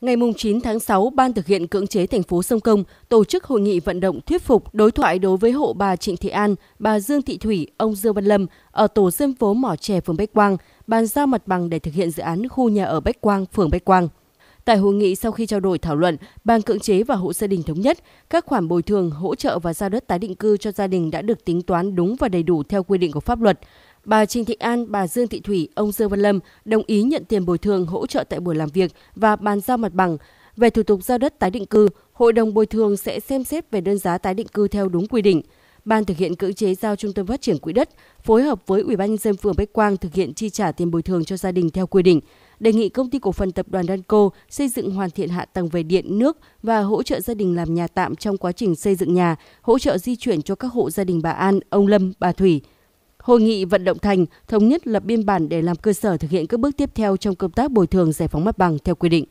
Ngày 9 tháng 6, Ban thực hiện cưỡng chế thành phố Sông Công tổ chức hội nghị vận động thuyết phục đối thoại đối với hộ bà Trịnh Thị An, bà Dương Thị Thủy, ông Dương Văn Lâm ở tổ dân phố Mỏ Chè, phường Bách Quang, bàn giao mặt bằng để thực hiện dự án khu nhà ở Bách Quang, phường Bách Quang. Tại hội nghị sau khi trao đổi thảo luận, Ban cưỡng chế và hộ gia đình thống nhất các khoản bồi thường, hỗ trợ và giao đất tái định cư cho gia đình đã được tính toán đúng và đầy đủ theo quy định của pháp luật. Bà Trình Thị An, bà Dương Thị Thủy, ông Dương Văn Lâm đồng ý nhận tiền bồi thường hỗ trợ tại buổi làm việc và bàn giao mặt bằng. Về thủ tục giao đất tái định cư, Hội đồng bồi thường sẽ xem xét về đơn giá tái định cư theo đúng quy định. Ban thực hiện cưỡng chế giao Trung tâm Phát triển Quỹ đất phối hợp với Ủy ban nhân dân phường Bách Quang thực hiện chi trả tiền bồi thường cho gia đình theo quy định. Đề nghị công ty cổ phần tập đoàn Danco xây dựng hoàn thiện hạ tầng về điện, nước và hỗ trợ gia đình làm nhà tạm trong quá trình xây dựng nhà, hỗ trợ di chuyển cho các hộ gia đình bà An, ông Lâm, bà Thủy. Hội nghị vận động thành thống nhất lập biên bản để làm cơ sở thực hiện các bước tiếp theo trong công tác bồi thường giải phóng mặt bằng theo quy định.